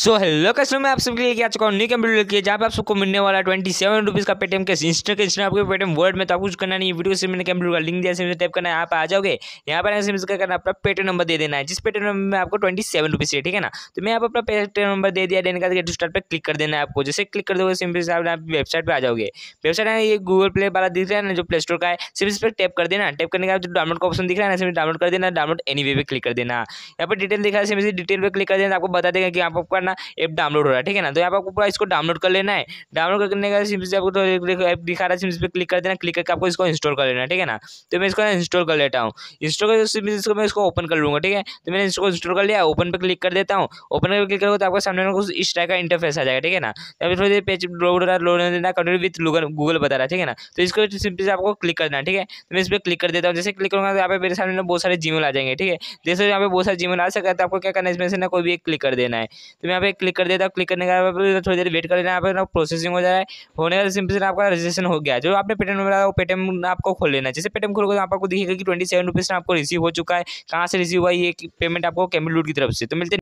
so hello customer मैं आप सबके लिए आ चुका हूँ न्यू कंप्यूटर लेके जहाँ पे आप सबको मिलने वाला ट्वेंटी सेवन रुपीज़ का पेटम के इंस्टा के इंस्टा आपके पेटम वर्ड में तो आप कुछ करना नहीं वीडियो से मैंने कंप्यूटर का लिंक दिया से टाइप करना है आप आ जाओगे यहाँ पर ऐसे क्या करना अपना पेटम नंबर दे देना है जिस पेटम नंबर में आपको ट्वेंटी सेवन रुपीज़ है ठीक है ना तो मैं आप अपना पेटम नंबर दे दिया देने का स्टार्ट पर क्लिक कर देना है आपको जैसे क्लिक कर दोगे सिम आप वेबसाइट पर आ जाओगे वेबसाइट है ये गूगल प्ले वाला दिख रहा है ना जो प्ले स्टोर का है सिर्फ इस पर टैप कर देना टैप करने का जो डाउनलोड का ऑप्शन दिख रहा है ना सिर्फ डाउनलोड कर देना डाउनलोड एनी वे पे क्लिक कर देना यहाँ पर डिटेल दिखा है सिर्फ डिटेल पर क्लिक कर देना आपको बता देगा कि आपको अपना ऐप डाउनलोड हो रहा है ठीक है ना तो यहाँ पर आपको पूरा इसको डाउनलोड कर लेना है डाउनलोड करने का सिम से आपको तो ऐप दिखा रहा है सिम पे क्लिक कर देना क्लिक करके आपको इसको इंस्टॉल कर लेना है ठीक है ना तो मैं इसको इंस्टॉल कर लेता हूँ इंस्टॉल कर सिम इसको मैं इसको ओपन कर लूँगा ठीक है तो मैंने इसको इंस्टॉल कर लिया ओपन पर क्लिक कर देता हूँ ओपन पर क्लिक करूँगा तो आपके सामने कुछ इस टाइप का इंटरफेस आ जाएगा ठीक है ना अभी तो थोड़ी देर पेज लोड हो रहा है लोड देना कंटिन्यू विथ गूगल गूगल बता रहा है ठीक है ना तो इसको सिंपली से आपको क्लिक करना है ठीक है तो मैं इस पर क्लिक कर देता हूँ जैसे क्लिक करूँगा तो यहाँ पे मेरे सामने बहुत सारे जीमेल आ जाएंगे ठीक है जैसे यहाँ पे बहुत सारे जीमेल आ सकता है तो आपको क्या करना है इसमें से ना कोई भी एक क्लिक कर देना है तो तो मैं यहाँ पे क्लिक कर देता हूँ क्लिक करने का थोड़ी देर वेट कर लेना यहाँ पर प्रोसेसिंग हो जा रहा है होने का सिंपल से आपका रजिस्ट्रेशन हो गया जो आपने पेटीएम नंबर वो पेटीएम आपको खोल लेना जैसे पेटीएम खोलोगे तो आपको दिखेगा कि ट्वेंटी सेवन रुपीज़ आपको रिसीव हो चुका है कहाँ से रिसीव हुआ ये पेमेंट आपको कैमल की तरफ से तो मिलते